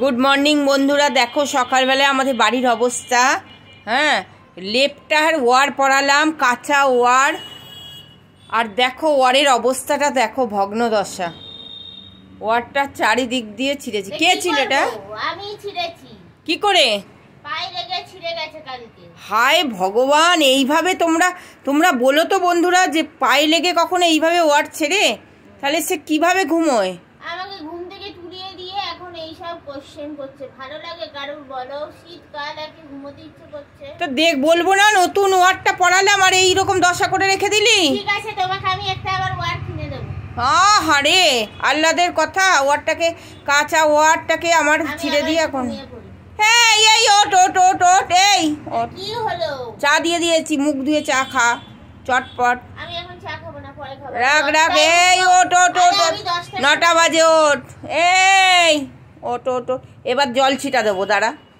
good morning বন্ধুরা দেখো সকালবেলায় আমাদের বাড়ির অবস্থা হ্যাঁ লেপটার ওয়ার পড়ালাম কাঁচা ওয়ার আর দেখো ওয়ারের অবস্থাটা দেখো ভগ্নদশা ওয়ারটা চারিদিক দিয়ে ছিঁড়েছে কে ছিল এটা আমি কি করে হায় ভগবান এইভাবে তোমরা তোমরা বলো তো বন্ধুরা যে পায়ে লেগে কখনো এইভাবে ওয়ার ছেড়ে তাহলে সে কিভাবে ঘুমোয় তো দেখ বলবো না নতুন ওয়ার্ডটা পড়ালাম আর এইরকম দশা করে রেখে দিলি ঠিক আল্লাদের কথা ওয়ার্ডটাকে কাঁচা ওয়ারটাকে আমার ছিঁড়ে দিই এখন হ্যাঁ এই এই চা দিয়ে দিয়েছি মুখ ধুয়ে চা খা চটপট রাখ রাখ এই ওট ওট ওট নটা বাজে ওট এই ওটো ওটো এবার জল ছিটা দেবো দাঁড়া